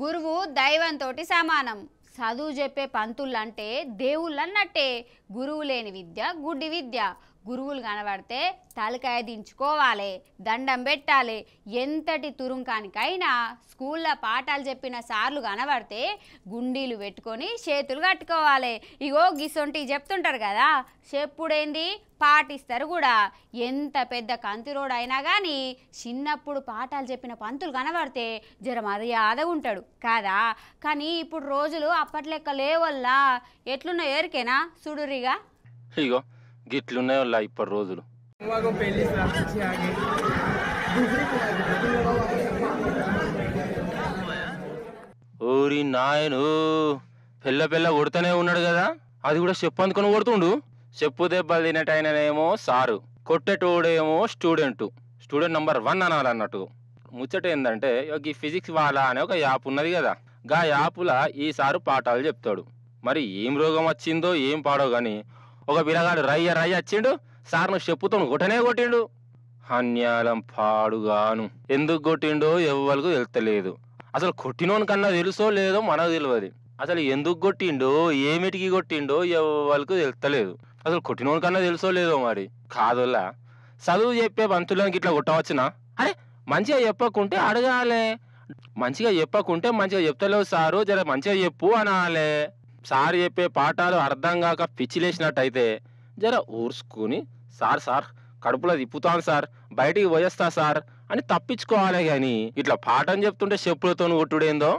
గురువు దైవంతోటి సమానం చదువు చెప్పే పంతులంటే దేవుళ్ళన్నట్టే గురువు లేని విద్య గుడ్డి విద్య గురువులు కనబడితే తలకాయ దించుకోవాలి దండం పెట్టాలి ఎంతటి తురుంకానికైనా స్కూల్లో పాఠాలు చెప్పిన సార్లు కనబడితే గుండీలు పెట్టుకొని చేతులు కట్టుకోవాలి ఇగో గిసొంటి చెప్తుంటారు కదా చెప్పుడేంది పాటిస్తారు కూడా ఎంత పెద్ద కంతి రోడ్ అయినా కానీ చిన్నప్పుడు పాఠాలు చెప్పిన పంతులు కనబడితే జ్వరం అది ఉంటాడు కాదా కానీ ఇప్పుడు రోజులు అప్పట్లెక్క లేవల్లా ఎట్లున్న ఏరికేనా సుడురిగా ఇగో గిట్లున్నాయి వాళ్ళ ఇప్పటి రోజులు ఓరి నాయను పిల్ల పిల్ల కొడుతూనే ఉన్నాడు కదా అది కూడా చెప్పు అందుకొని కొడుతుండు చెప్పు దెబ్బలు తినేటైననేమో సారు కొట్టేటోడేమో స్టూడెంట్ స్టూడెంట్ నంబర్ వన్ అనాలి అన్నట్టు ముచ్చట ఏంటంటే ఈ ఫిజిక్స్ వాళ్ళ అనే ఒక యాప్ ఉన్నది కదా గా ఈ సారు పాఠాలు చెప్తాడు మరి ఏం రోగం వచ్చిందో ఏం పాడో కానీ ఒక పిల్లగాడు రయ్య రయ్య వచ్చిండు నువ్వు చెప్పుతో కొట్టనే కొట్టిండు అన్యాలం పాడుగాను ఎందుకు కొట్టిండో ఎవ్వరికి వెళ్తలేదు అసలు కొట్టినోని కన్నా తెలుసో లేదో మనకు తెలియదు అసలు ఎందుకు కొట్టిండో ఏమిటికి కొట్టిండో ఎవ్వరికి తెలుస్తలేదు అసలు కొట్టినోని కన్నా తెలుసో లేదో మరి కాదులా చదువు చెప్పే పంతులకి ఇట్లా కొట్టవచ్చునా అరే మంచిగా చెప్పకుంటే అడగాలే మంచిగా చెప్పకుంటే మంచిగా చెప్తలేవు సారు జర మంచిగా చెప్పు అనాలే సార్ చెప్పే పాఠాలు అర్థం కాక పిచ్చిలేసినట్టయితే జర ఊర్చుకుని సార్ సార్ కడుపులో తిప్పుతాను సార్ బయటికి పోయేస్తా సార్ అని తప్పించుకోవాలి కానీ ఇట్లా పాఠం చెప్తుంటే చెప్పులతో ఒట్టుడేందో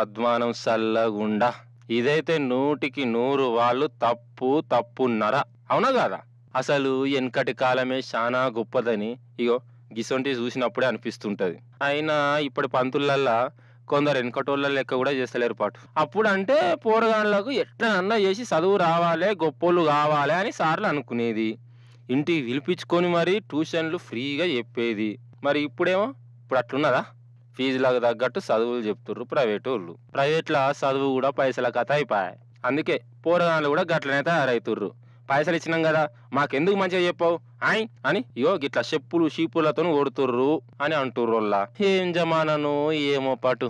అద్మానం సల్లగుండా ఇదైతే నూటికి నూరు వాళ్ళు తప్పు తప్పున్నరా అవునా కాదా అసలు వెనకటి కాలమే చాలా గొప్పదని ఇగో గిసొంటి చూసినప్పుడే అనిపిస్తుంటది అయినా ఇప్పటి పంతులల్లా కొందరు వెనుకటోళ్ళ లెక్క కూడా చేస్తలేరు పాటు అప్పుడు అంటే పోరగాళ్ళకు ఎట్లనన్నా చేసి చదువు రావాలి గొప్పోళ్ళు కావాలి అని సార్లు అనుకునేది ఇంటికి పిలిపించుకొని మరి ట్యూషన్లు ఫ్రీగా చెప్పేది మరి ఇప్పుడేమో ఇప్పుడు అట్లున్నదా ఫీజులకు తగ్గట్టు చదువులు చెప్తుర్రు ప్రైవేట్ వాళ్ళు ప్రైవేట్లో చదువు కూడా పైసల కథ అయిపోయాయి అందుకే పోరగాళ్ళు కూడా గట్లనే తయారవుతుర్రు పైసలు ఇచ్చినాం కదా మాకెందుకు మంచిగా చెప్పావు ఆయ్ అని ఇగో గిట్లా చెప్పులు షీపులతో ఓడుతుర్రు అని అంటుర్రోల్లా ఏం జమానను ఏమో పాటు